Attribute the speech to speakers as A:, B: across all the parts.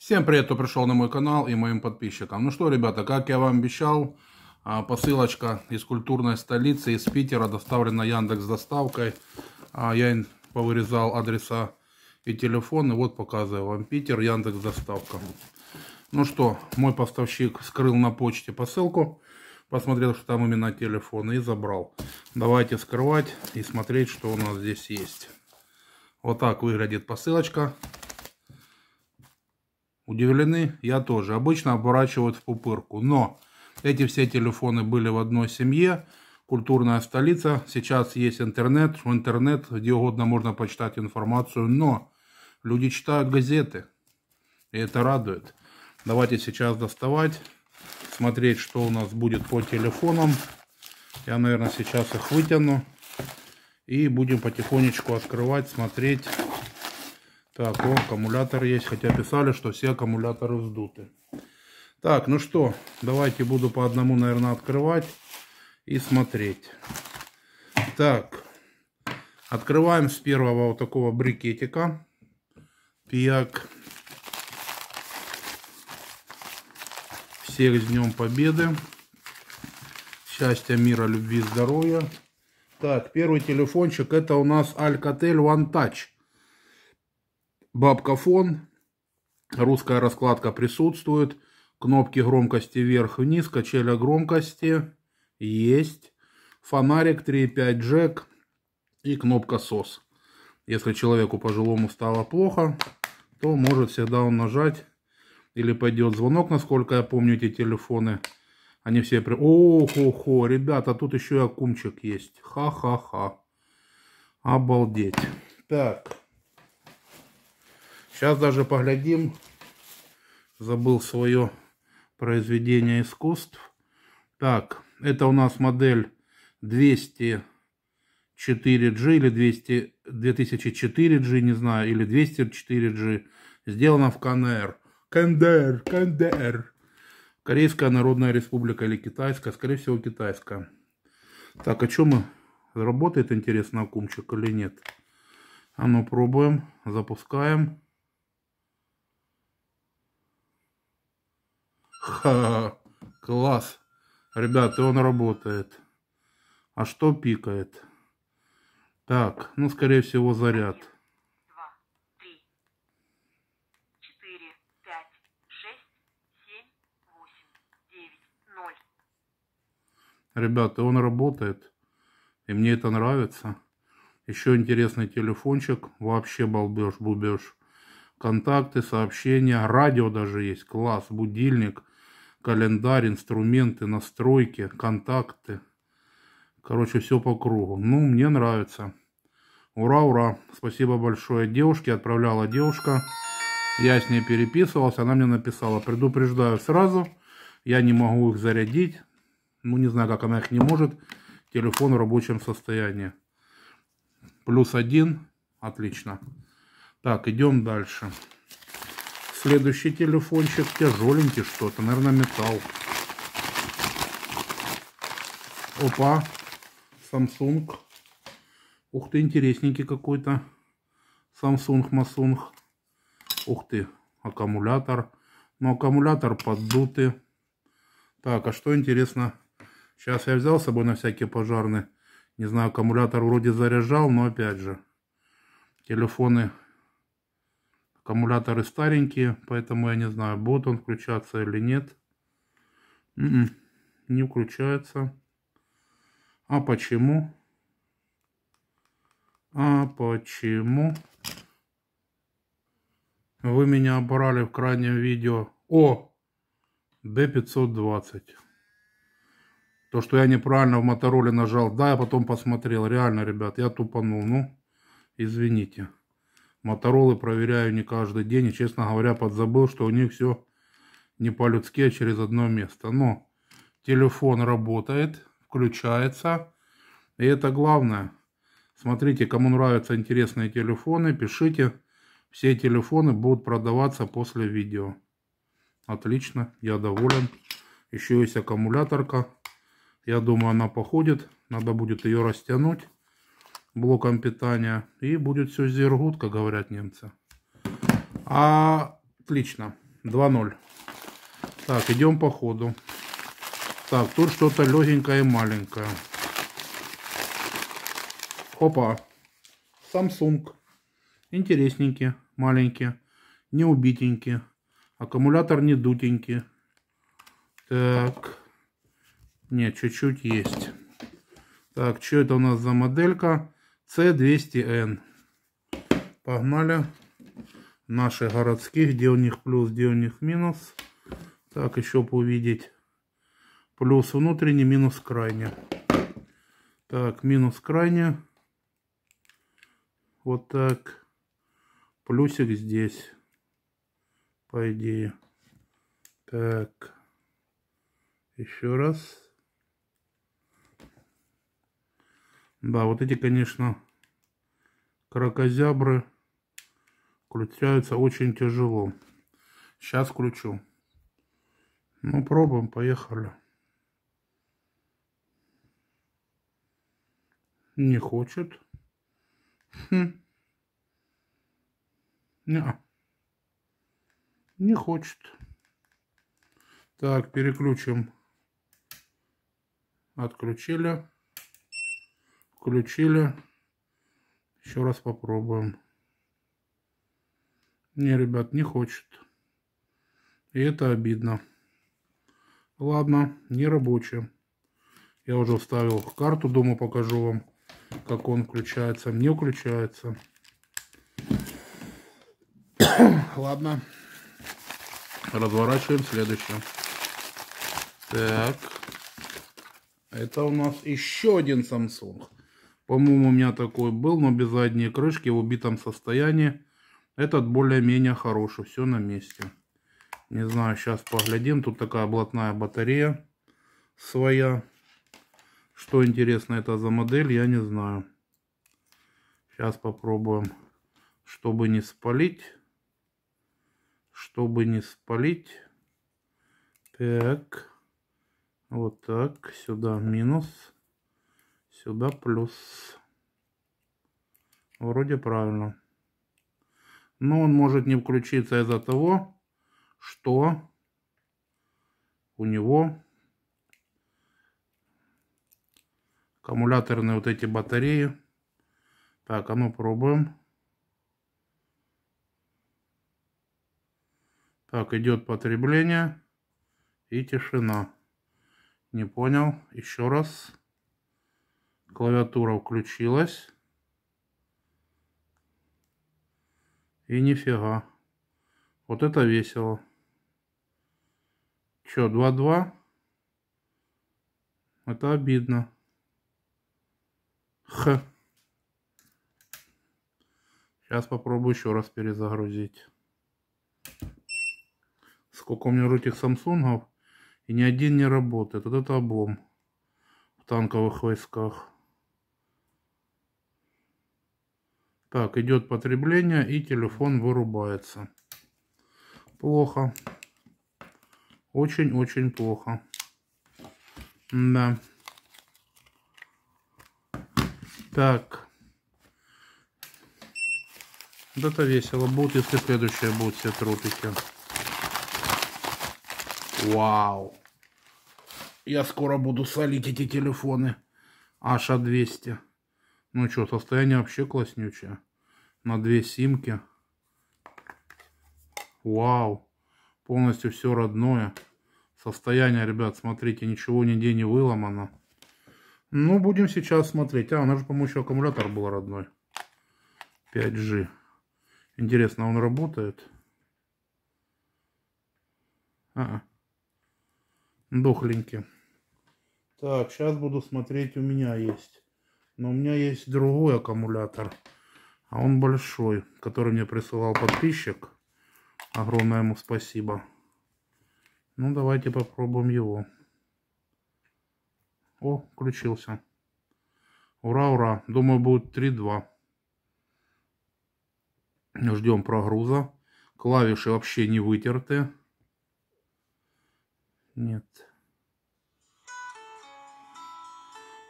A: Всем привет, кто пришел на мой канал и моим подписчикам. Ну что, ребята, как я вам обещал, а, посылочка из культурной столицы, из Питера, доставлена Яндекс доставкой. А, я повырезал адреса и телефоны. Вот показываю вам Питер, Яндекс доставка. Ну что, мой поставщик скрыл на почте посылку, посмотрел, что там именно телефон и забрал. Давайте скрывать и смотреть, что у нас здесь есть. Вот так выглядит посылочка. Удивлены? Я тоже. Обычно оборачивают в пупырку. Но эти все телефоны были в одной семье. Культурная столица. Сейчас есть интернет. В интернет где угодно можно почитать информацию. Но люди читают газеты. И это радует. Давайте сейчас доставать. Смотреть, что у нас будет по телефонам. Я, наверное, сейчас их вытяну. И будем потихонечку открывать, смотреть. Так, о, аккумулятор есть, хотя писали, что все аккумуляторы вздуты. Так, ну что, давайте буду по одному, наверное, открывать и смотреть. Так, открываем с первого вот такого брикетика. Пияк. Всех с Днем Победы. Счастья, мира, любви, здоровья. Так, первый телефончик это у нас Alcatel One Touch. Бабка фон. Русская раскладка присутствует. Кнопки громкости вверх-вниз, качеля громкости есть. Фонарик 3.5 джек и кнопка сос. Если человеку пожилому стало плохо, то может всегда он нажать или пойдет звонок, насколько я помню эти телефоны. Они все... При... О-хо-хо, ребята, тут еще и акумчик есть. Ха-ха-ха. Обалдеть. Так. Сейчас даже поглядим. Забыл свое произведение искусств. Так, это у нас модель 204G или 200, 2004G, не знаю, или 204G. Сделана в КНР. КНДР, КНДР. Корейская Народная Республика или Китайская, скорее всего, Китайская. Так, а что мы? Работает, интересно, акумчик или нет? А ну, пробуем, запускаем. Ха, класс. Ребята, он работает. А что пикает? Так, ну, скорее всего, заряд. Ребята, он работает. И мне это нравится. Еще интересный телефончик. Вообще балбеж, бубеж. Контакты, сообщения, радио даже есть. Класс, будильник календарь, инструменты, настройки, контакты. Короче, все по кругу. Ну, мне нравится. Ура, ура. Спасибо большое девушке. Отправляла девушка. Я с ней переписывался. Она мне написала, предупреждаю сразу. Я не могу их зарядить. Ну, не знаю, как она их не может. Телефон в рабочем состоянии. Плюс один. Отлично. Так, идем дальше. Следующий телефончик тяжеленький что-то, наверное, металл. Опа, Samsung. Ух ты, интересненький какой-то. Samsung, Masung. Ух ты, аккумулятор. Но ну, аккумулятор поддутый. Так, а что интересно? Сейчас я взял с собой на всякие пожарные. Не знаю, аккумулятор вроде заряжал, но опять же. Телефоны Аккумуляторы старенькие, поэтому я не знаю, будет он включаться или нет. М м-м, -м, не включается. А почему? А почему? Вы меня оборали в крайнем видео. О! D520. То, что я неправильно в мотороле нажал. Да, я потом посмотрел. Реально, ребят, я тупанул. Ну, извините. Моторолы проверяю не каждый день и, честно говоря, подзабыл, что у них все не по-людски, а через одно место. Но телефон работает, включается, и это главное. Смотрите, кому нравятся интересные телефоны, пишите. Все телефоны будут продаваться после видео. Отлично, я доволен. Еще есть аккумуляторка. Я думаю, она походит. Надо будет ее растянуть блоком питания. И будет все зергут, как говорят немцы. А, отлично. 2-0. Так, идем по ходу. Так, тут что-то легенькое и маленькое. Опа. Samsung. Интересненькие, маленькие. Не убитенькие. Аккумулятор не дутенький. Так. Нет, чуть-чуть есть. Так, что это у нас за моделька? c 200 n Погнали. Наши городских, где у них плюс, где у них минус. Так, еще увидеть. Плюс внутренний, минус крайний. Так, минус крайне. Вот так. Плюсик здесь. По идее. Так. Еще раз. Да, вот эти, конечно, крокозябры включаются очень тяжело. Сейчас включу. Ну, пробуем, поехали. Не хочет. Хм. Не, не хочет. Так, переключим. Отключили включили. Еще раз попробуем. Не, ребят, не хочет. И это обидно. Ладно, не рабочая. Я уже вставил карту, думаю, покажу вам, как он включается. Не включается. Ладно. Разворачиваем следующее. Так. Это у нас еще один Samsung. По-моему, у меня такой был, но без задней крышки в убитом состоянии. Этот более-менее хороший, все на месте. Не знаю, сейчас поглядим. Тут такая блатная батарея своя. Что интересно это за модель, я не знаю. Сейчас попробуем, чтобы не спалить. Чтобы не спалить. Так. Вот так. Сюда минус. Минус. Сюда плюс. Вроде правильно. Но он может не включиться из-за того, что у него аккумуляторные вот эти батареи. Так, а ну пробуем. Так, идет потребление и тишина. Не понял. Еще раз клавиатура включилась. И нифига. Вот это весело. Че, 2-2? Это обидно. Х. Сейчас попробую еще раз перезагрузить. Сколько у меня уже этих самсунгов. И ни один не работает. Вот это облом в танковых войсках. Так, идет потребление и телефон вырубается. Плохо. Очень-очень плохо. Да. Так. Вот это весело будет, если следующее будут все тропики. Вау. Я скоро буду солить эти телефоны. Аша 200. Ну что, состояние вообще класснючее. На две симки. Вау. Полностью все родное. Состояние, ребят, смотрите, ничего нигде не выломано. Ну, будем сейчас смотреть. А, у нас же, по-моему, еще аккумулятор был родной. 5G. Интересно, он работает? А, -а. дохленький. Так, сейчас буду смотреть, у меня есть. Но у меня есть другой аккумулятор. А он большой, который мне присылал подписчик. Огромное ему спасибо. Ну, давайте попробуем его. О, включился. Ура, ура. Думаю, будет 3-2. Ждем прогруза. Клавиши вообще не вытерты. Нет.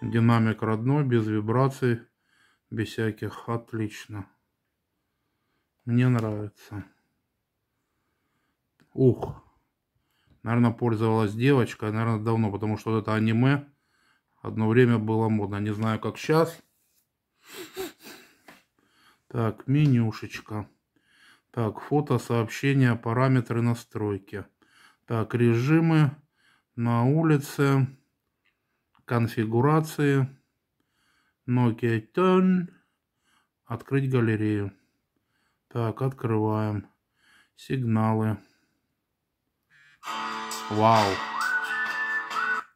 A: Динамик родной, без вибраций, без всяких. Отлично. Мне нравится. Ух. Наверное, пользовалась девочка, наверное, давно, потому что вот это аниме одно время было модно. Не знаю, как сейчас. Так, менюшечка. Так, фото, сообщения, параметры, настройки. Так, режимы на улице конфигурации Nokia Turn, открыть галерею. Так, открываем. Сигналы. Вау.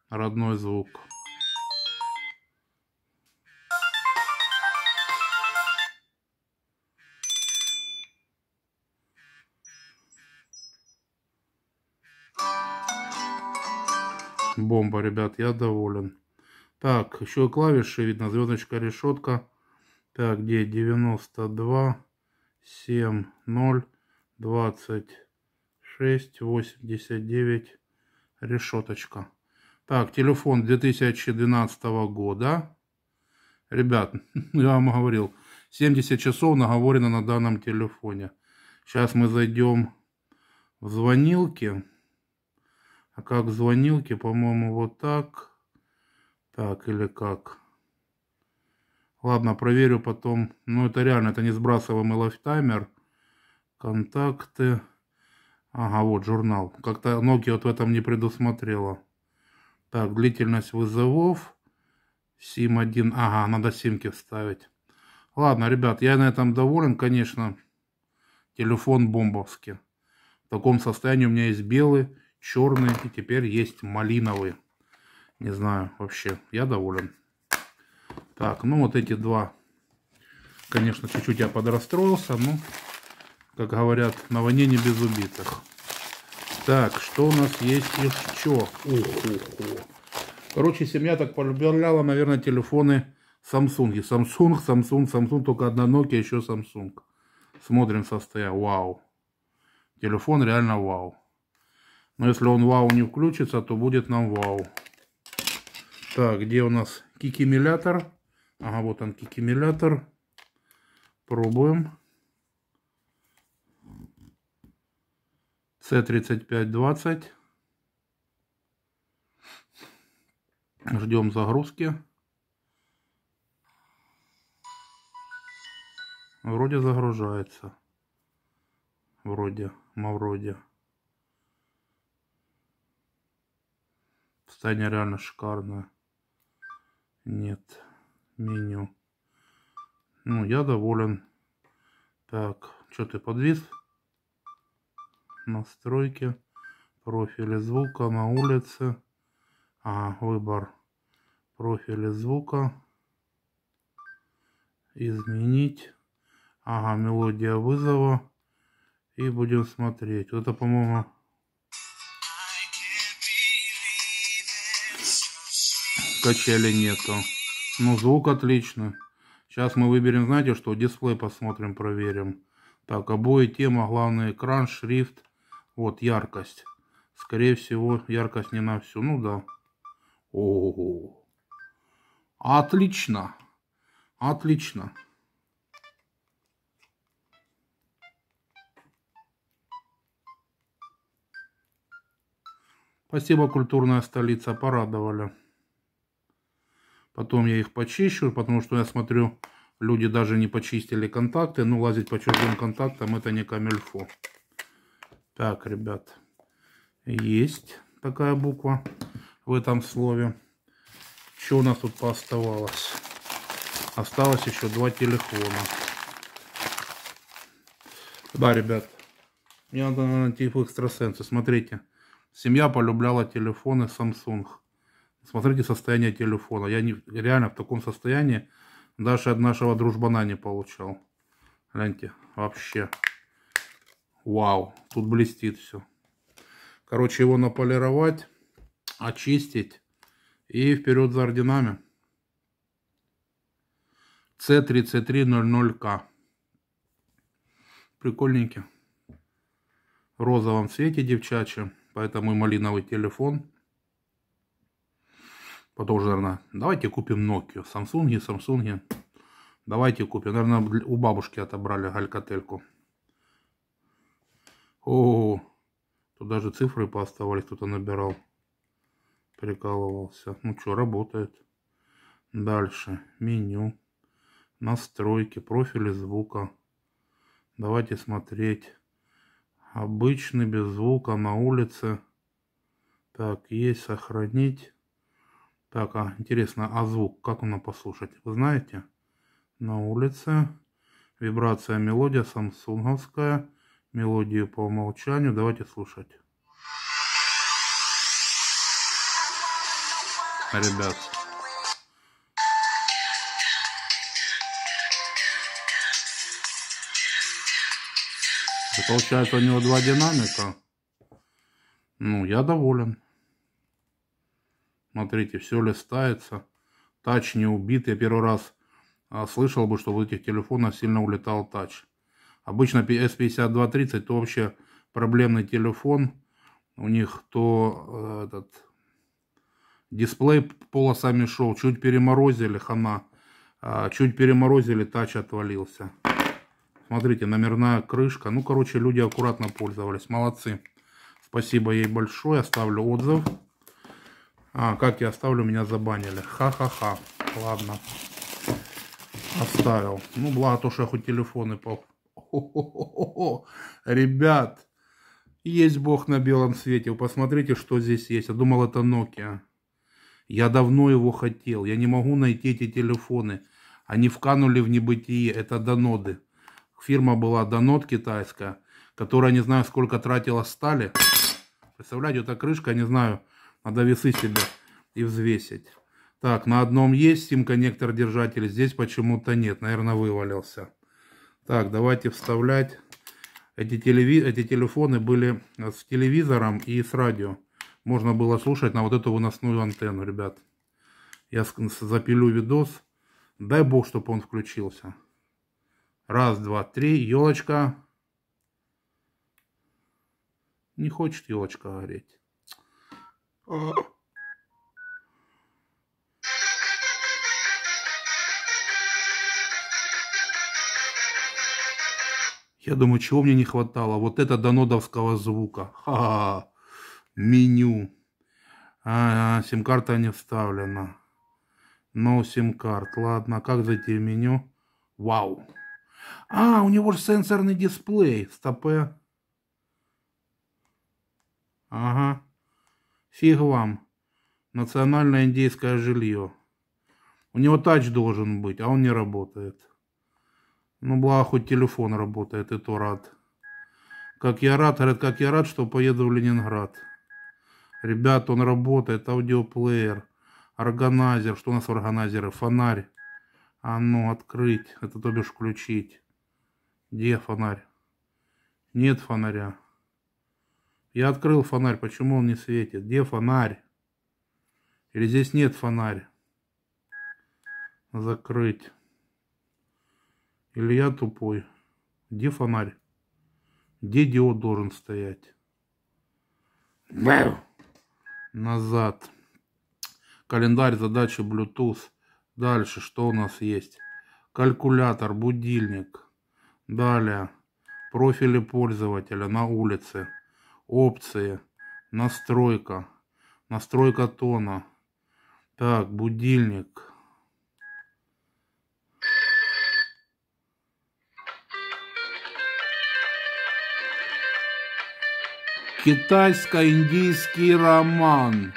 A: Родной звук. Бомба, ребят, я доволен. Так, еще клавиши, видно, звездочка, решетка. Так, где 92, 7, 0, 26, 89, решеточка. Так, телефон 2012 года. Ребят, я вам говорил, 70 часов наговорено на данном телефоне. Сейчас мы зайдем в звонилки. А как звонилки, по-моему, вот так. Так, или как? Ладно, проверю потом. Ну, это реально, это не сбрасываемый лайфтаймер. Контакты. Ага, вот журнал. Как-то Nokia вот в этом не предусмотрела. Так, длительность вызовов. SIM-1. Ага, надо симки вставить. Ладно, ребят, я на этом доволен, конечно. Телефон бомбовский. В таком состоянии у меня есть белый, черный и теперь есть малиновый. Не знаю, вообще, я доволен. Так, ну вот эти два, конечно, чуть-чуть я подрастроился, но, как говорят, на войне не без убитых. Так, что у нас есть еще? Ух, ух, ух. Короче, семья так полюбляла, наверное, телефоны Samsung. Samsung, Samsung, Samsung, только одна Nokia, еще Samsung. Смотрим состояние. Вау. Телефон реально вау. Но если он вау не включится, то будет нам вау. Так, где у нас кикимилятор? Ага, вот он кикимилятор. Пробуем. С3520. Ждем загрузки. Вроде загружается. Вроде, мавроде. Состояние реально шикарное. Нет. Меню. Ну, я доволен. Так, что ты подвис? Настройки. Профили звука на улице. А, выбор профиля звука. Изменить. Ага, мелодия вызова. И будем смотреть. Это, по-моему, качели нету. но ну, звук отлично. Сейчас мы выберем, знаете что, дисплей посмотрим, проверим. Так, обои, тема, главный экран, шрифт. Вот, яркость. Скорее всего, яркость не на всю. Ну да. О, -о, -о. Отлично. Отлично. Спасибо, культурная столица, порадовали. Потом я их почищу, потому что я смотрю, люди даже не почистили контакты. Ну, лазить по чужим контактам это не камельфо. Так, ребят, есть такая буква в этом слове. Что у нас тут пооставалось? Осталось еще два телефона. Да, ребят, мне надо найти в экстрасенсы. Смотрите, семья полюбляла телефоны Samsung. Смотрите состояние телефона. Я не, реально в таком состоянии даже от нашего дружбана не получал. Гляньте, вообще. Вау, тут блестит все. Короче, его наполировать, очистить и вперед за орденами. C3300K. Прикольненький. В розовом цвете девчачьем, поэтому и малиновый телефон продолжила наверное, давайте купим Nokia, Samsung, Samsung, давайте купим. Наверное, у бабушки отобрали галькотельку. О, -о. тут даже цифры пооставались, кто-то набирал, прикалывался. Ну что, работает. Дальше, меню, настройки, профили звука. Давайте смотреть. Обычный, без звука, на улице. Так, есть, сохранить. Так, а интересно, а звук, как он послушать? Вы знаете? На улице. Вибрация мелодия самсунговская. Мелодию по умолчанию. Давайте слушать. Ребят. И получается у него два динамика. Ну, я доволен. Смотрите, все листается. Тач не убит. Я первый раз а, слышал бы, что в этих телефонах сильно улетал тач. Обычно S5230 то вообще проблемный телефон. У них то э, этот дисплей полосами шел. Чуть переморозили, хана. А, чуть переморозили, тач отвалился. Смотрите, номерная крышка. Ну, короче, люди аккуратно пользовались. Молодцы. Спасибо ей большое. Оставлю отзыв. А, как я оставлю, меня забанили. Ха-ха-ха. Ладно. Оставил. Ну, благо то, что я хоть телефоны по... Ребят, есть бог на белом свете. Вы посмотрите, что здесь есть. Я думал, это Nokia. Я давно его хотел. Я не могу найти эти телефоны. Они вканули в небытие. Это Доноды. Фирма была Донод китайская, которая не знаю сколько тратила стали. Представляете, вот эта крышка, не знаю, надо весы себе и взвесить. Так, на одном есть SIM-коннектор держатель, здесь почему-то нет. Наверное, вывалился. Так, давайте вставлять. Эти, телеви... Эти телефоны были с телевизором и с радио. Можно было слушать на вот эту выносную антенну, ребят. Я запилю видос. Дай бог, чтобы он включился. Раз, два, три. Елочка. Не хочет елочка гореть. Я думаю, чего мне не хватало? Вот это донодовского звука. ха ха Меню. А, а сим-карта не вставлена. No сим-карт. Ладно, как зайти в меню? Вау. А, у него же сенсорный дисплей. Стопе. Э. Ага. Фиг вам. Национальное индейское жилье. У него тач должен быть, а он не работает. Ну, благо, хоть телефон работает, и то рад. Как я рад, говорит, как я рад, что поеду в Ленинград. Ребят, он работает, аудиоплеер, органайзер. Что у нас в органайзере? Фонарь. А ну, открыть, это то бишь включить. Где фонарь? Нет фонаря. Я открыл фонарь, почему он не светит? Где фонарь? Или здесь нет фонарь? Закрыть. Или я тупой? Где фонарь? Где диод должен стоять? Бэу! Назад. Календарь задачи Bluetooth. Дальше что у нас есть? Калькулятор, будильник. Далее. Профили пользователя на улице опции, настройка, настройка тона. Так, будильник. Китайско-индийский роман.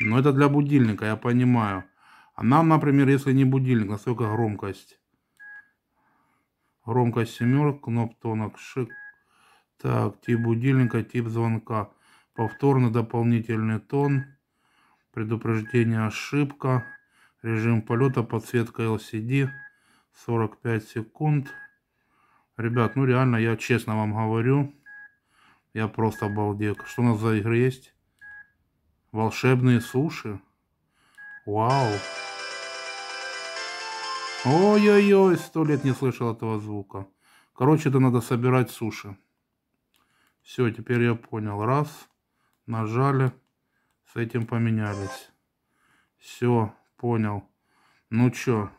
A: Но это для будильника, я понимаю. А нам, например, если не будильник, настолько громкость. Громкость семерок, кноптонок, шик. Так, тип будильника, тип звонка. Повторно дополнительный тон. Предупреждение ошибка. Режим полета, подсветка LCD. 45 секунд. Ребят, ну реально, я честно вам говорю. Я просто обалдел. Что у нас за игры есть? Волшебные суши. Вау. Ой-ой-ой, сто лет не слышал этого звука. Короче, это надо собирать суши. Все, теперь я понял. Раз, нажали, с этим поменялись. Все, понял. Ну чё?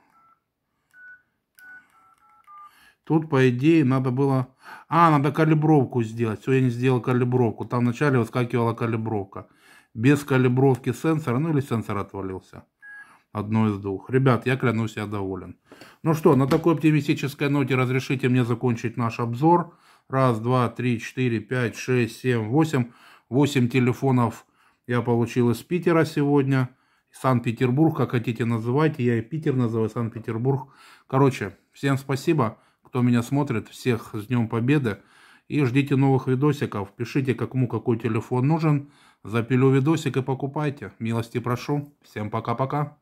A: Тут, по идее, надо было... А, надо калибровку сделать. Все, я не сделал калибровку. Там вначале выскакивала калибровка. Без калибровки сенсора, ну или сенсор отвалился. Одно из двух. Ребят, я клянусь, я доволен. Ну что, на такой оптимистической ноте разрешите мне закончить наш обзор. Раз, два, три, четыре, пять, шесть, семь, восемь. Восемь телефонов я получил из Питера сегодня. Санкт-Петербург, как хотите называйте. Я и Питер называю, Санкт-Петербург. Короче, всем спасибо, кто меня смотрит. Всех с Днем Победы. И ждите новых видосиков. Пишите, кому какой телефон нужен. Запилю видосик и покупайте. Милости прошу. Всем пока-пока.